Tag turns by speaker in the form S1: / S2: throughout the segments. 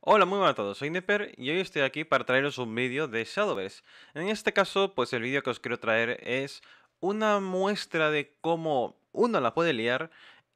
S1: Hola, muy buenas a todos, soy Neper y hoy estoy aquí para traeros un vídeo de Shadowverse. En este caso, pues el vídeo que os quiero traer es una muestra de cómo uno la puede liar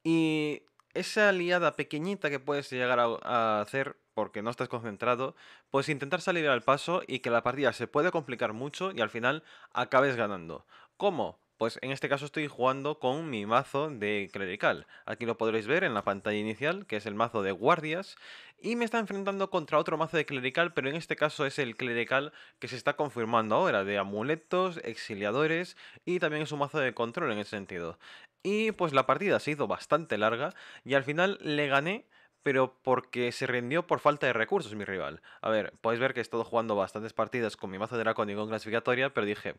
S1: y esa liada pequeñita que puedes llegar a, hacer porque no estás concentrado, pues intentar salir al paso y que la partida se puede complicar mucho y al final acabes ganando. ¿Cómo? Pues en este caso estoy jugando con mi mazo de clerical. Aquí lo podréis ver en la pantalla inicial, que es el mazo de guardias. Y me está enfrentando contra otro mazo de clerical, pero en este caso es el clerical que se está confirmando ahora, de amuletos, exiliadores y también es un mazo de control en ese sentido. Y pues la partida se hizo bastante larga y al final le gané pero porque se rindió por falta de recursos mi rival. A ver, podéis ver que he estado jugando bastantes partidas con mi mazo de la y con clasificatoria, pero dije,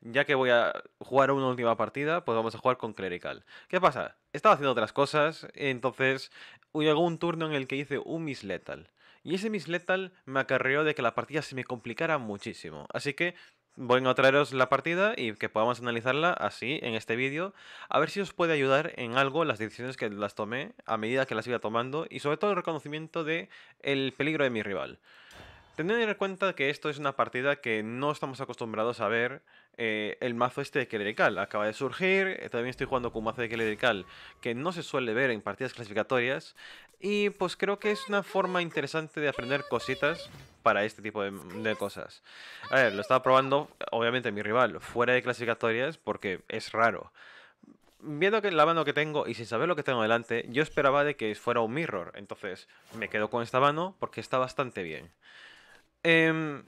S1: ya que voy a jugar una última partida, pues vamos a jugar con clerical. ¿Qué pasa? Estaba haciendo otras cosas, entonces llegó un turno en el que hice un miss Y ese miss me acarreó de que la partida se me complicara muchísimo. Así que voy a traeros la partida y que podamos analizarla así en este vídeo, a ver si os puede ayudar en algo las decisiones que las tomé a medida que las iba tomando y sobre todo el reconocimiento de peligro de mi rival. Teniendo en cuenta que esto es una partida que no estamos acostumbrados a ver eh, el mazo este de Kelerical. Acaba de surgir, eh, también estoy jugando con un mazo de Kelerical que no se suele ver en partidas clasificatorias. Y pues creo que es una forma interesante de aprender cositas para este tipo de, cosas. A ver, lo estaba probando, obviamente, mi rival, fuera de clasificatorias, porque es raro. Viendo que la mano que tengo y sin saber lo que tengo delante, yo esperaba de que fuera un mirror. Entonces, me quedo con esta mano porque está bastante bien. Em,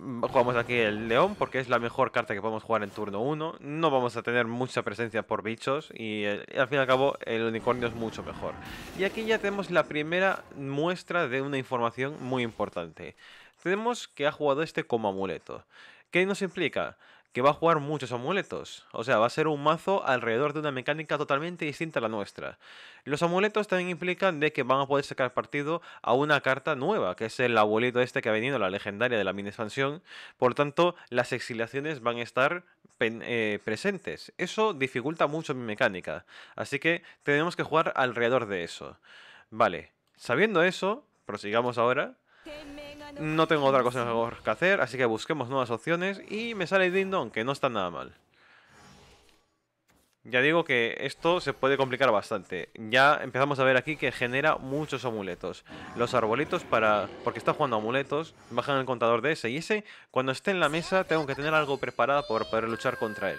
S1: Mm, jugamos aquí el león porque es la mejor carta que podemos jugar en turno 1. No vamos a tener mucha presencia por bichos y eh, al fin y al cabo el unicornio es mucho mejor. Y aquí ya tenemos la primera muestra de una información muy importante. Tenemos que ha jugado este como amuleto. ¿Qué nos implica? que va a jugar muchos amuletos. O sea, va a ser un mazo alrededor de una mecánica totalmente distinta a la nuestra. Los amuletos también implican de que van a poder sacar partido a una carta nueva, que es el abuelito este que ha venido, la legendaria de la mini expansión. Por tanto, las exiliaciones van a estar eh, presentes. Eso dificulta mucho mi mecánica. Así que tenemos que jugar alrededor de eso. Vale, sabiendo eso, prosigamos ahora. No tengo otra cosa mejor que hacer, así que busquemos nuevas opciones y me sale Dindon, que no está nada mal. Ya digo que esto se puede complicar bastante. Ya empezamos a ver aquí que genera muchos amuletos. Los arbolitos para... Porque está jugando amuletos, bajan el contador de ese y ese. Cuando esté en la mesa tengo que tener algo preparado para poder luchar contra él.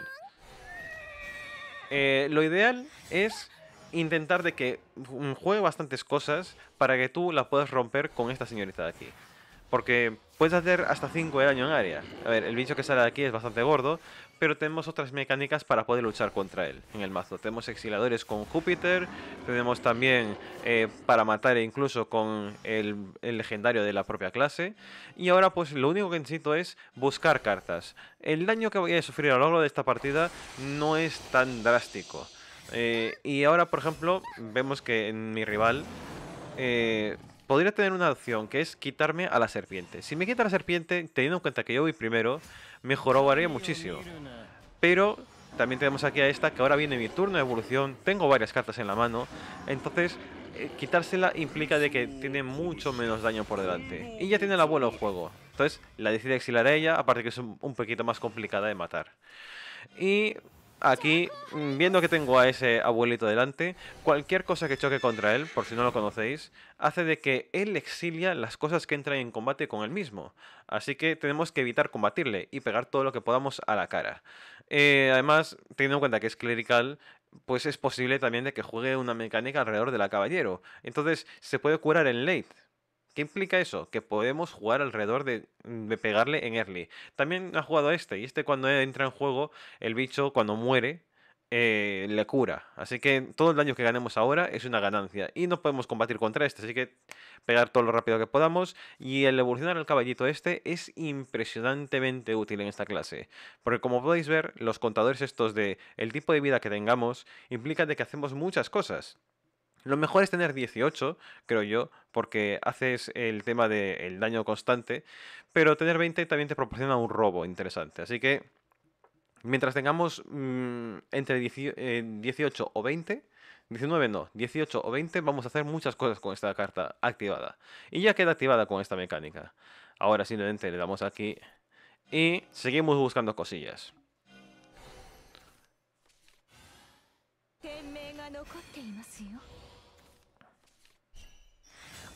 S1: Eh, lo ideal es intentar de que mm, juegue bastantes cosas para que tú las puedas romper con esta señorita de aquí. Porque puedes hacer hasta 5 de daño en área. A ver, el bicho que sale de aquí es bastante gordo, pero tenemos otras mecánicas para poder luchar contra él en el mazo. Tenemos exiladores con Júpiter, tenemos también eh, para matar incluso con el, legendario de la propia clase. Y ahora pues lo único que necesito es buscar cartas. El daño que voy a sufrir a lo largo de esta partida no es tan drástico. Eh, y ahora, por ejemplo, vemos que en mi rival eh, podría tener una opción que es quitarme a la serpiente. Si me quita la serpiente, teniendo en cuenta que yo voy primero, mejoraría muchísimo. Pero también tenemos aquí a esta que ahora viene mi turno de evolución. Tengo varias cartas en la mano. Entonces, eh, quitársela implica de que tiene mucho menos daño por delante. Y ya tiene la abuelo en juego. Entonces, la decide exilar a ella, aparte que es un poquito más complicada de matar. Y aquí, mm, viendo que tengo a ese abuelito delante, cualquier cosa que choque contra él, por si no lo conocéis, hace de que él exilia las cosas que entran en combate con él mismo. Así que tenemos que evitar combatirle y pegar todo lo que podamos a la cara. Eh, además, teniendo en cuenta que es clerical, pues es posible también de que juegue una mecánica alrededor de la caballero. Entonces, se puede curar en late ¿Qué implica eso? Que podemos jugar alrededor de, mm, pegarle en early. También ha jugado este, y este cuando entra en juego, el bicho cuando muere, eh, le cura. Así que todo el daño que ganemos ahora es una ganancia. Y no podemos combatir contra este. Así que pegar todo lo rápido que podamos. Y el evolucionar el caballito este es impresionantemente útil en esta clase. Porque como podéis ver, los contadores estos de el tipo de vida que tengamos implican de que hacemos muchas cosas. Lo mejor es tener 18, creo yo, porque haces el tema del daño constante, pero tener 20 también te proporciona un robo interesante. Así que mientras tengamos mm, entre 18 eh, o 20, 19 no, 18 o 20, vamos a hacer muchas cosas con esta carta activada. Y ya queda activada con esta mecánica. Ahora simplemente le damos aquí y seguimos buscando cosillas.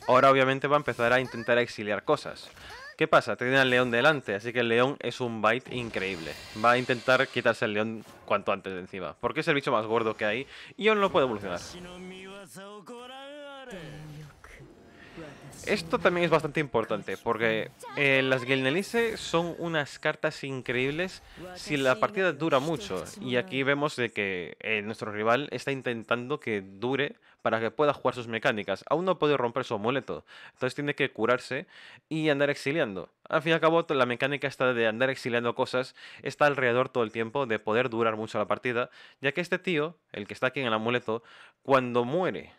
S1: Ahora obviamente va a empezar a intentar exiliar cosas. ¿Qué pasa? Tiene al león delante, así que el león es un bite increíble. Va a intentar quitarse el león cuanto antes de encima, porque es el bicho más gordo que hay y aún no puede evolucionar. Esto también es bastante importante porque eh, las Gilnelice son unas cartas increíbles si la partida dura mucho. Y aquí vemos de que eh, nuestro rival está intentando que dure para que pueda jugar sus mecánicas. Aún no puede romper su amuleto, entonces tiene que curarse y andar exiliando. Al fin y al cabo, la mecánica está de andar exiliando cosas, está alrededor todo el tiempo de poder durar mucho la partida, ya que este tío, el que está aquí en el amuleto, cuando muere,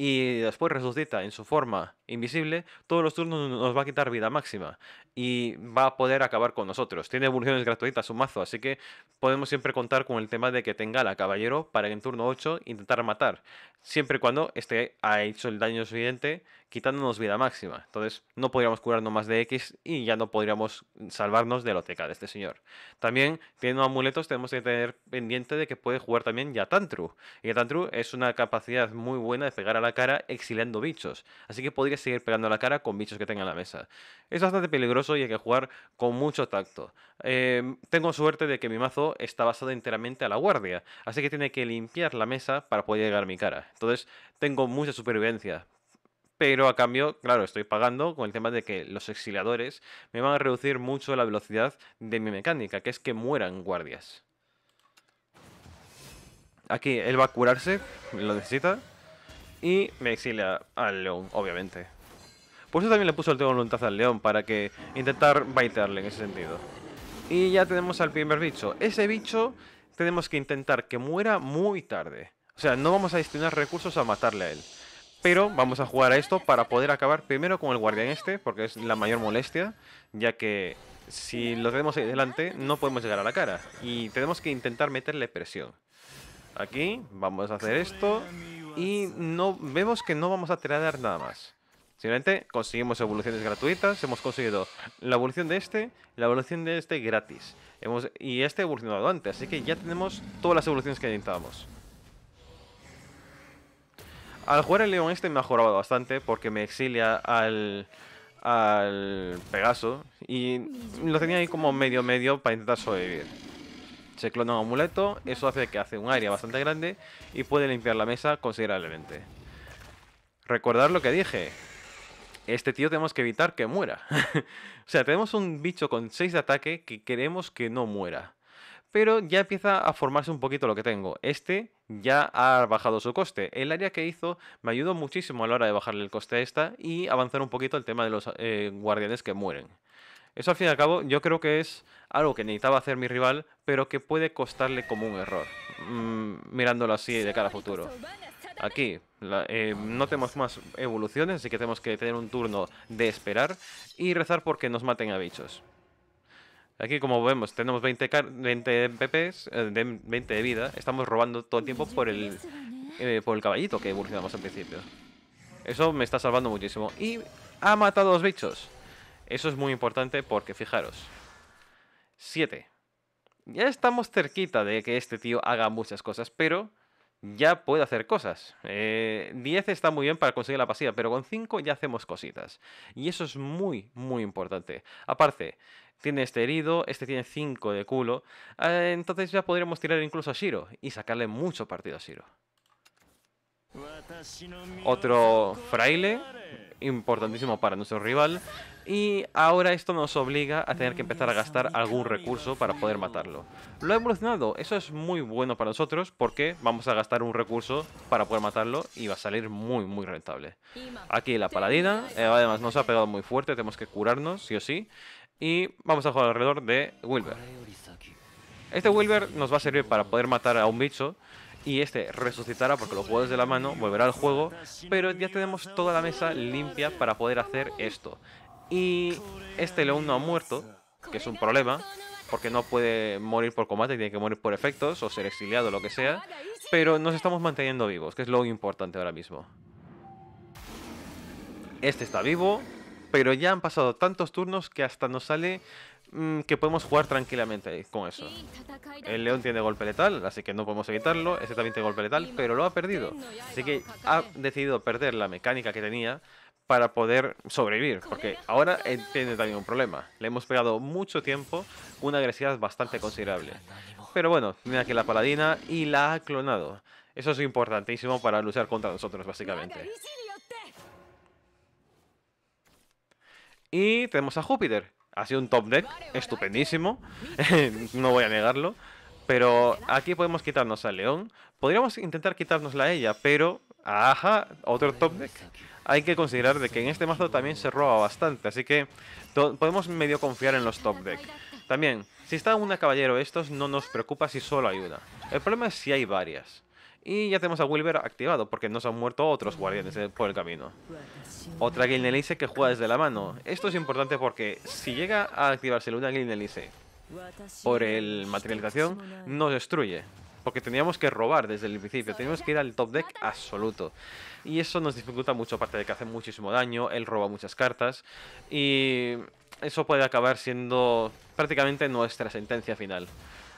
S1: y después resucita en su forma invisible, todos los turnos nos va a quitar vida máxima y va a poder acabar con nosotros. Tiene evoluciones gratuitas su mazo, así que podemos siempre contar con el tema de que tenga la caballero para en turno 8 intentar matar, siempre y cuando este ha hecho el daño suficiente quitándonos vida máxima. Entonces no podríamos curarnos más de X y ya no podríamos salvarnos de la OTK de este señor. También, teniendo amuletos, tenemos que tener pendiente de que puede jugar también Yatantru. Y Yatantru es una capacidad muy buena de pegar a la cara exiliando bichos. Así que podría seguir pegando a la cara con bichos que tenga en la mesa. Es bastante peligroso y hay que jugar con mucho tacto. Em, tengo suerte de que mi mazo está basado enteramente a la guardia. Así que tiene que limpiar la mesa para poder llegar a mi cara. Entonces tengo mucha supervivencia pero a cambio, claro, estoy pagando con el tema de que los exiliadores me van a reducir mucho la velocidad de mi mecánica, que es que mueran guardias. Aquí él va a curarse, lo necesita, y me exilia al león, obviamente. Por eso también le puso el tema de voluntad al león, para que intentar baitearle en ese sentido. Y ya tenemos al primer bicho. Ese bicho tenemos que intentar que muera muy tarde. O sea, no vamos a destinar recursos a matarle a él. Pero vamos a jugar a esto para poder acabar primero con el guardián este, porque es la mayor molestia, ya que si lo tenemos ahí delante no podemos llegar a la cara y tenemos que intentar meterle presión. Aquí vamos a hacer esto y no vemos que no vamos a tener nada más. Simplemente conseguimos evoluciones gratuitas, hemos conseguido la evolución de este, la evolución de este gratis. Hemos, y este evolucionado antes, así que ya tenemos todas las evoluciones que necesitábamos. Al jugar el león este me ha mejorado bastante porque me exilia al, Pegaso y lo tenía ahí como medio medio para intentar sobrevivir. Se clona un amuleto, eso hace que hace un área bastante grande y puede limpiar la mesa considerablemente. Recordar lo que dije. Este tío tenemos que evitar que muera. o sea, tenemos un bicho con 6 de ataque que queremos que no muera pero ya empieza a formarse un poquito lo que tengo. Este ya ha bajado su coste. El área que hizo me ayudó muchísimo a la hora de bajarle el coste a esta y avanzar un poquito el tema de los eh, guardianes que mueren. Eso al fin y al cabo yo creo que es algo que necesitaba hacer mi rival, pero que puede costarle como un error, mm, mirándolo así de cara a futuro. Aquí eh, no tenemos más evoluciones, así que tenemos que tener un turno de esperar y rezar porque nos maten a bichos. Aquí, como vemos, tenemos 20, 20 20 de vida. Estamos robando todo el tiempo por el, eh, por el caballito que evolucionamos al principio. Eso me está salvando muchísimo. Y ha matado a los bichos. Eso es muy importante porque, fijaros. 7. Ya estamos cerquita de que este tío haga muchas cosas, pero ya puede hacer cosas. 10 eh, está muy bien para conseguir la pasiva, pero con 5 ya hacemos cositas. Y eso es muy, muy importante. Aparte, tiene este herido, este tiene 5 de culo. Eh, entonces ya podríamos tirar incluso a Shiro y sacarle mucho partido a Shiro. Otro fraile, importantísimo para nuestro rival. Y ahora esto nos obliga a tener que empezar a gastar algún recurso para poder matarlo. Lo ha evolucionado, eso es muy bueno para nosotros porque vamos a gastar un recurso para poder matarlo y va a salir muy muy rentable. Aquí la paladina, eh, además nos ha pegado muy fuerte, tenemos que curarnos sí o sí. Y vamos a jugar alrededor de Wilber. Este Wilber nos va a servir para poder matar a un bicho. Y este resucitará porque lo juego desde la mano, volverá al juego. Pero ya tenemos toda la mesa limpia para poder hacer esto. Y este León no ha muerto, que es un problema. Porque no puede morir por combate, tiene que morir por efectos o ser exiliado, lo que sea. Pero nos estamos manteniendo vivos, que es lo importante ahora mismo. Este está vivo, pero ya han pasado tantos turnos que hasta nos sale mm, que podemos jugar tranquilamente con eso. El león tiene golpe letal, así que no podemos evitarlo. Ese también tiene golpe letal, pero lo ha perdido. Así que ha decidido perder la mecánica que tenía para poder sobrevivir, porque ahora eh, tiene también un problema. Le hemos pegado mucho tiempo, una agresividad bastante considerable. Pero bueno, mira que la paladina y la ha clonado. Eso es importantísimo para luchar contra nosotros, básicamente. Y tenemos a Júpiter. Ha sido un top deck estupendísimo, no voy a negarlo. Pero aquí podemos quitarnos a León. Podríamos intentar quitarnos a ella, pero... Ajá, otro top deck. Hay que considerar de que en este mazo también se roba bastante, así que podemos medio confiar en los top deck. También, si está una caballero estos, no nos preocupa si solo hay una. El problema es si hay varias. Y ya tenemos a Wilber activado, porque nos han muerto otros guardianes por el camino. Otra Elise que juega desde la mano. Esto es importante porque si llega a activarse una Elise por el materialización, nos destruye. Porque teníamos que robar desde el principio, teníamos que ir al top deck absoluto. Y eso nos dificulta mucho, aparte de que hace muchísimo daño, él roba muchas cartas. Y eso puede acabar siendo prácticamente nuestra sentencia final.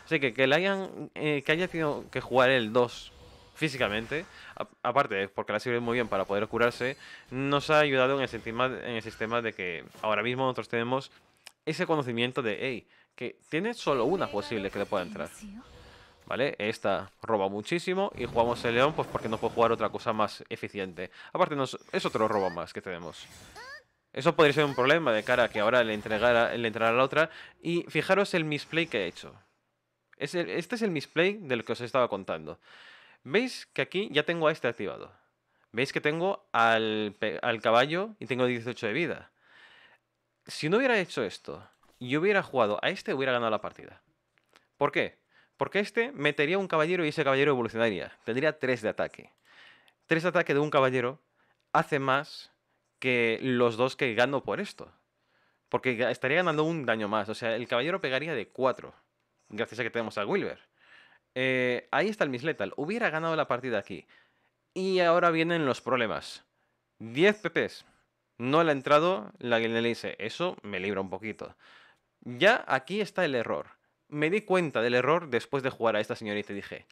S1: Así que que, le hayan, eh, que haya tenido que jugar el 2 físicamente, aparte, porque la sirve muy bien para poder curarse, nos ha ayudado en el, sistema, en el sistema de que ahora mismo nosotros tenemos ese conocimiento de, que tiene solo una posible que le pueda entrar. ¿Vale? Esta roba muchísimo y jugamos el león pues porque no puede jugar otra cosa más eficiente. Aparte es otro robo más que tenemos. Eso podría ser un problema de cara a que ahora le entregara, le entrara la otra. Y fijaros el misplay que he hecho. este es el misplay del que os estaba contando. Veis que aquí ya tengo a este activado. Veis que tengo al, caballo y tengo 18 de vida. Si no hubiera hecho esto y hubiera jugado a este, hubiera ganado la partida. ¿Por qué? Porque este metería un caballero y ese caballero evolucionaría. Tendría 3 de ataque. 3 de ataque de un caballero hace más que los dos que gano por esto. Porque estaría ganando un daño más. O sea, el caballero pegaría de 4. Gracias a que tenemos a Wilber. Eh, ahí está el Misletal. Hubiera ganado la partida aquí. Y ahora vienen los problemas. 10 PPs. No le ha entrado la dice: Eso me libra un poquito. Ya aquí está el error. Me di cuenta del error después de jugar a esta señorita y dije,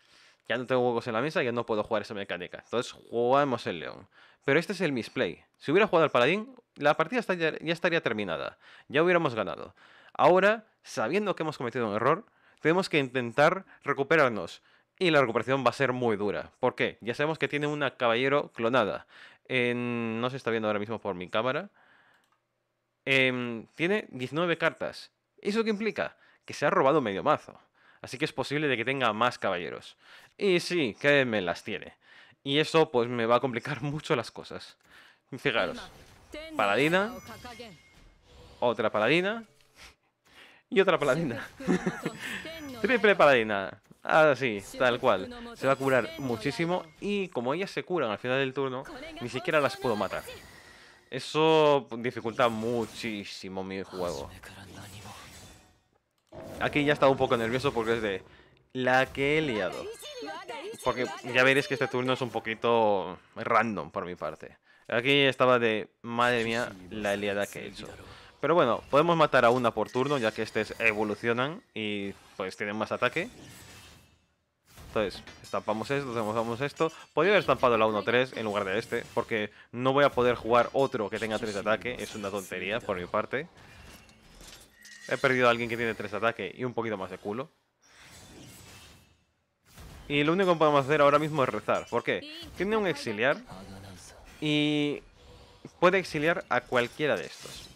S1: ya no tengo huecos en la mesa, ya no puedo jugar esa mecánica. Entonces jugamos el león. Pero este es el misplay. Si hubiera jugado al paladín, la partida ya estaría terminada. Ya hubiéramos ganado. Ahora, sabiendo que hemos cometido un error, tenemos que intentar recuperarnos. Y la recuperación va a ser muy dura. ¿Por qué? Ya sabemos que tiene una caballero clonada. no se está viendo ahora mismo por mi cámara. Em, tiene 19 cartas. ¿Eso qué implica? Que se ha robado medio mazo. Así que es posible de que tenga más caballeros. Y sí, que me las tiene. Y eso pues me va a complicar mucho las cosas. Fijaros. Paladina. Otra paladina. Y otra paladina. Triple paladina. Así, tal cual. Se va a curar muchísimo y como ellas se curan al final del turno, ni siquiera las puedo matar. Eso dificulta muchísimo mi juego. Aquí ya estaba un poco nervioso porque es de la que he liado. Porque ya veréis que este turno es un poquito random por mi parte. Aquí estaba de, madre mía, la liada que he hecho. Pero bueno, podemos matar a una por turno, ya que estos evolucionan y pues tienen más ataque. Entonces, estampamos esto, estampamos esto. Podría haber estampado la 1-3 en lugar de este, porque no voy a poder jugar otro que tenga 3 de ataque. Es una tontería por mi parte. He perdido a alguien que tiene 3 de ataque y un poquito más de culo. Y lo único que podemos hacer ahora mismo es rezar. ¿Por qué? Tiene un exiliar y puede exiliar a cualquiera de estos.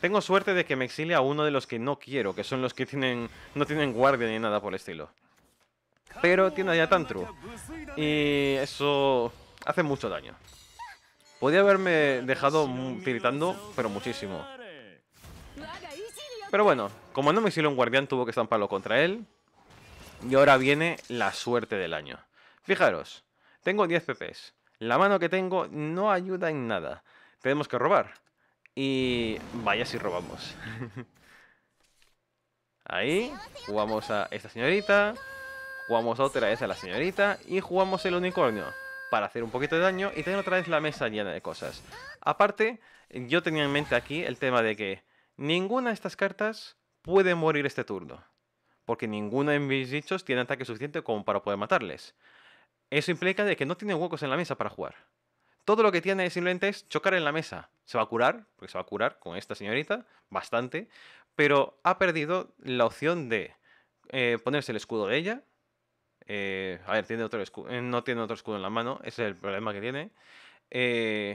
S1: Tengo suerte de que me exilia a uno de los que no quiero, que son los que tienen, no tienen guardia ni nada por el estilo. Pero tiene allá tantru Y eso hace mucho daño. Podía haberme dejado tiritando, pero muchísimo. Pero bueno, como no me exilió un guardián, tuvo que estamparlo contra él. Y ahora viene la suerte del año. Fijaros, tengo 10 PPs. La mano que tengo no ayuda en nada. Tenemos que robar. Y vaya si robamos. Ahí, jugamos a esta señorita, jugamos otra vez a la señorita y jugamos el unicornio para hacer un poquito de daño y tener otra vez la mesa llena de cosas. Aparte, yo tenía en mente aquí el tema de que ninguna de estas cartas puede morir este turno, porque ninguna de mis dichos tiene ataque suficiente como para poder matarles. Eso implica de que no tienen huecos en la mesa para jugar. Todo lo que tiene simplemente es chocar en la mesa. Se va a curar, porque se va a curar con esta señorita, bastante, pero ha perdido la opción de eh, ponerse el escudo de ella. Eh, a ver, eh, no tiene otro escudo en la mano, ese es el problema que tiene,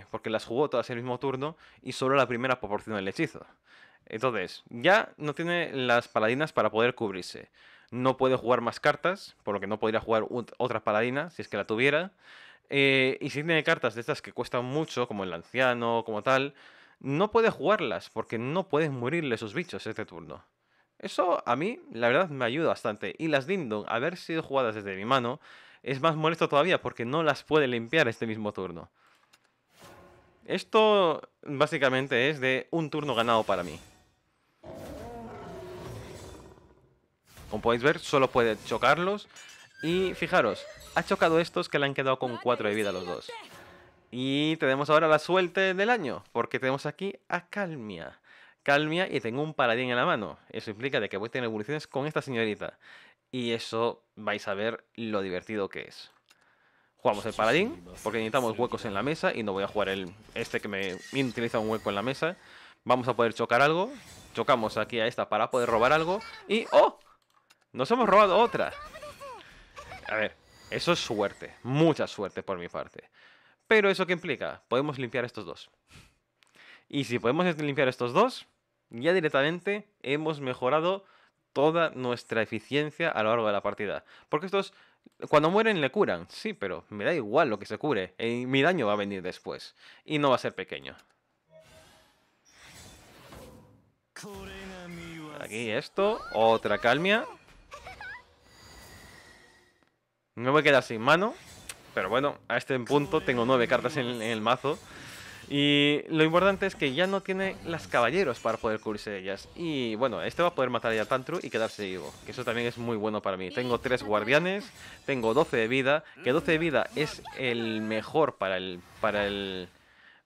S1: porque las jugó todas el mismo turno y solo la primera proporción el hechizo. Entonces, ya no tiene las paladinas para poder cubrirse. No puede jugar más cartas, por lo que no podría jugar otras paladinas si es que la tuviera. Y si tiene cartas de estas que cuestan mucho, como el anciano, como tal, no puede jugarlas porque no puedes morirle sus bichos este turno. Eso a mí, la verdad, me ayuda bastante. Y las Dindon, haber sido jugadas desde mi mano, es más molesto todavía porque no las puede limpiar este mismo turno. Esto básicamente es de un turno ganado para mí. Como podéis ver, solo puede chocarlos y fijaros, ha chocado estos que le han quedado con 4 de vida los dos. Y tenemos ahora la suerte del año, porque tenemos aquí a Calmia. Calmia y tengo un paladín en la mano. Eso implica de que voy a tener evoluciones con esta señorita. Y eso vais a ver lo divertido que es. Jugamos el paladín, porque necesitamos huecos en la mesa y no voy a jugar el este que me utiliza un hueco en la mesa. Vamos a poder chocar algo. Chocamos aquí a esta para poder robar algo. Y ¡oh! Nos hemos robado otra a ver, eso es suerte, mucha suerte por mi parte. Pero eso qué implica? Podemos limpiar estos dos. Y si podemos limpiar estos dos, ya directamente hemos mejorado toda nuestra eficiencia a lo largo de la partida. Porque estos, cuando mueren, le curan. Sí, pero me da igual lo que se cure. Mi daño va a venir después. Y no va a ser pequeño. Aquí esto, otra calmia voy a quedar sin mano, pero bueno, a este punto tengo nueve cartas en, el mazo. Y lo importante es que ya no tiene las caballeros para poder cubrirse ellas. Y bueno, este va a poder matar ya Tantru y quedarse vivo. Que eso también es muy bueno para mí. Tengo 3 guardianes, tengo 12 de vida. Que 12 de vida es el mejor para el, para el,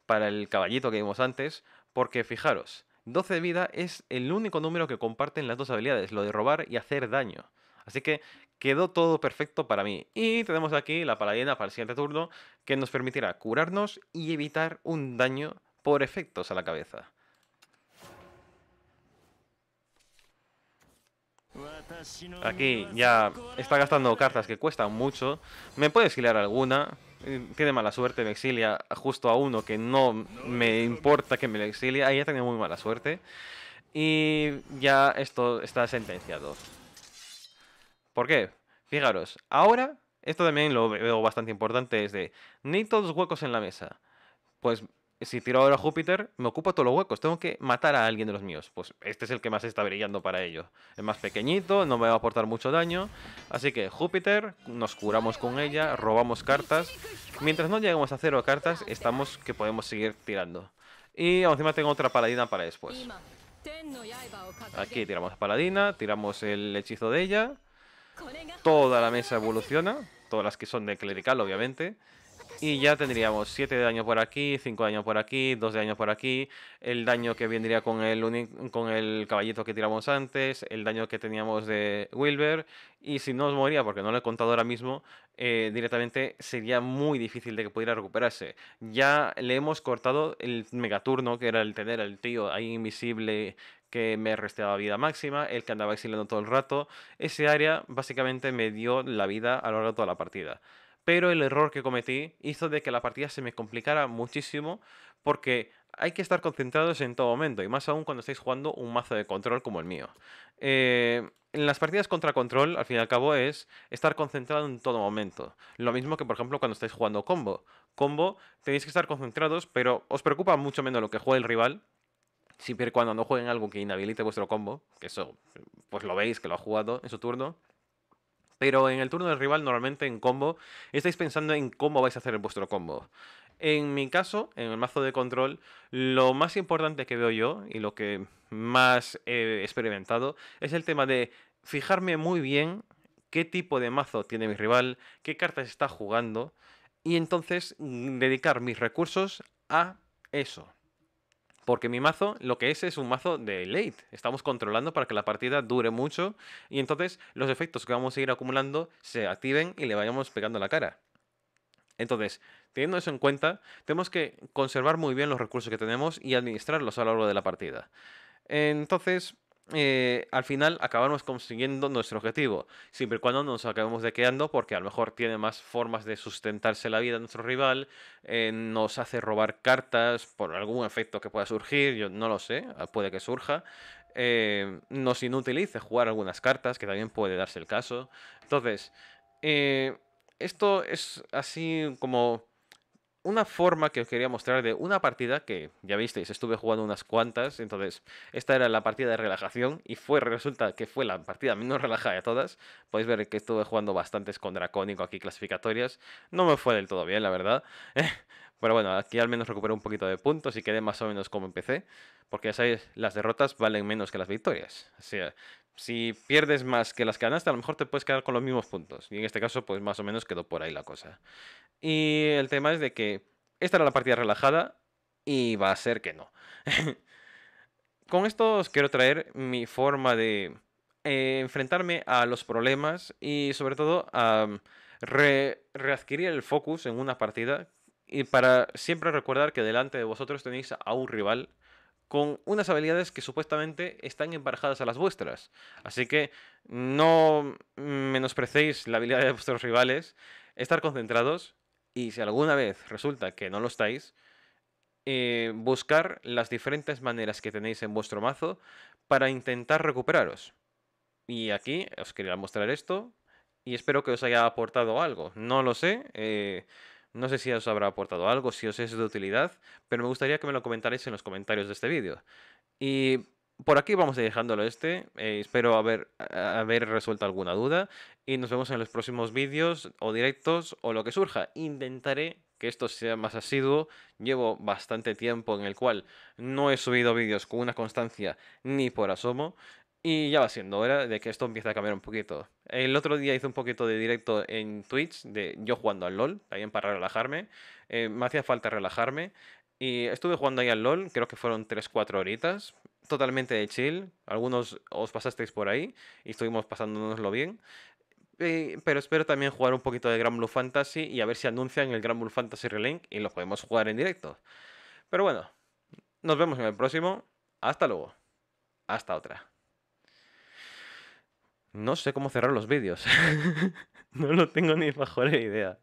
S1: para el caballito que vimos antes. Porque fijaros, 12 de vida es el único número que comparten las dos habilidades. Lo de robar y hacer daño. Así que Quedó todo perfecto para mí. Y tenemos aquí la paladina para el siguiente turno que nos permitirá curarnos y evitar un daño por efectos a la cabeza. Aquí ya está gastando cartas que cuestan mucho. Me puede exiliar alguna. Mm, tiene mala suerte, me exilia justo a uno que no me importa que me lo exilie. Ahí ya muy mala suerte. Y ya esto está sentenciado. ¿Por qué? Fijaros, ahora, esto también lo veo bastante importante, es de, ni todos huecos en la mesa. Pues si tiro ahora a Júpiter, me ocupa todos los huecos. Tengo que matar a alguien de los míos. Pues este es el que más está brillando para ello. Es más pequeñito, no me va a aportar mucho daño. Así que Júpiter, nos curamos con ella, robamos cartas. Mientras no lleguemos a cero cartas, estamos que podemos seguir tirando. Y encima tengo otra paladina para después. Aquí tiramos paladina, tiramos el hechizo de ella. Toda la mesa evoluciona, todas las que son de clerical, obviamente. Y ya tendríamos 7 de daño por aquí, 5 de daño por aquí, 2 de daño por aquí, el daño que vendría con el, con el caballito que tiramos antes, el daño que teníamos de Wilber, y si no os moría, porque no lo he contado ahora mismo, eh, directamente sería muy difícil de que pudiera recuperarse. Ya le hemos cortado el megaturno, que era el tener al tío ahí invisible que me restaba vida máxima, el que andaba exilando todo el rato. Ese área básicamente me dio la vida a lo largo de toda la partida pero el error que cometí hizo de que la partida se me complicara muchísimo porque hay que estar concentrados en todo momento y más aún cuando estáis jugando un mazo de control como el mío. Eh, en las partidas contra control, al fin y al cabo, es estar concentrado en todo momento. Lo mismo que, por ejemplo, cuando estáis jugando combo. Combo, tenéis que estar concentrados, pero os preocupa mucho menos lo que juega el rival, siempre y cuando no jueguen algo que inhabilite vuestro combo, que eso, pues lo veis, que lo ha jugado en su turno. Pero en el turno del rival, normalmente en combo, estáis pensando en cómo vais a hacer vuestro combo. En mi caso, en el mazo de control, lo más importante que veo yo y lo que más he experimentado es el tema de fijarme muy bien qué tipo de mazo tiene mi rival, qué cartas está jugando y entonces mm, dedicar mis recursos a eso. Porque mi mazo lo que es es un mazo de late. Estamos controlando para que la partida dure mucho y entonces los efectos que vamos a ir acumulando se activen y le vayamos pegando la cara. Entonces, teniendo eso en cuenta, tenemos que conservar muy bien los recursos que tenemos y administrarlos a lo largo de la partida. Entonces, eh, al final acabamos consiguiendo nuestro objetivo, siempre y cuando nos acabemos de quedando, porque a lo mejor tiene más formas de sustentarse la vida de nuestro rival, eh, nos hace robar cartas por algún efecto que pueda surgir, yo no lo sé, ah, puede que surja, eh, nos inutilice jugar algunas cartas, que también puede darse el caso. Entonces, esto es así como una forma que os quería mostrar de una partida que ya visteis, estuve jugando unas cuantas, entonces esta era la partida de relajación y fue resulta que fue la partida menos relajada de todas. Podéis ver que estuve jugando bastantes con Dracónico aquí clasificatorias, no me fue del todo bien, la verdad. Pero bueno, aquí al menos recuperé un poquito de puntos y quedé más o menos como empecé. Porque ya sabéis, las derrotas valen menos que las victorias. O sea, si pierdes más que las que ganaste, a lo mejor te puedes quedar con los mismos puntos. Y en este caso, pues más o menos quedó por ahí la cosa. Y el tema es de que esta era la partida relajada y va a ser que no. con esto os quiero traer mi forma de eh, enfrentarme a los problemas y sobre todo a re readquirir el focus en una partida y para siempre recordar que delante de vosotros tenéis a un rival con unas habilidades que supuestamente están emparejadas a las vuestras. Así que no menosprecéis la habilidad de vuestros rivales, estar concentrados y si alguna vez resulta que no lo estáis, eh, buscar las diferentes maneras que tenéis en vuestro mazo para intentar recuperaros. Y aquí os quería mostrar esto y espero que os haya aportado algo. No lo sé. Eh, no sé si os habrá aportado algo, si os es de utilidad, pero me gustaría que me lo comentarais en los comentarios de este vídeo. Y por aquí vamos dejándolo este. Eh, espero haber, haber resuelto alguna duda. Y nos vemos en los próximos vídeos o directos o lo que surja. Intentaré que esto sea más asiduo. Llevo bastante tiempo en el cual no he subido vídeos con una constancia ni por asomo. Y ya va siendo hora de que esto empiece a cambiar un poquito. El otro día hice un poquito de directo en Twitch, de yo jugando al LOL, también para relajarme. Eh, me hacía falta relajarme. Y estuve jugando ahí al LOL, creo que fueron 3-4 horitas, totalmente de chill. Algunos os pasasteis por ahí y estuvimos pasándonoslo bien. Eh, pero espero también jugar un poquito de Grand Blue Fantasy y a ver si anuncian el Grand Blue Fantasy Relink y lo podemos jugar en directo. Pero bueno, nos vemos en el próximo. Hasta luego. Hasta otra. No sé cómo cerrar los vídeos. no lo tengo ni la idea.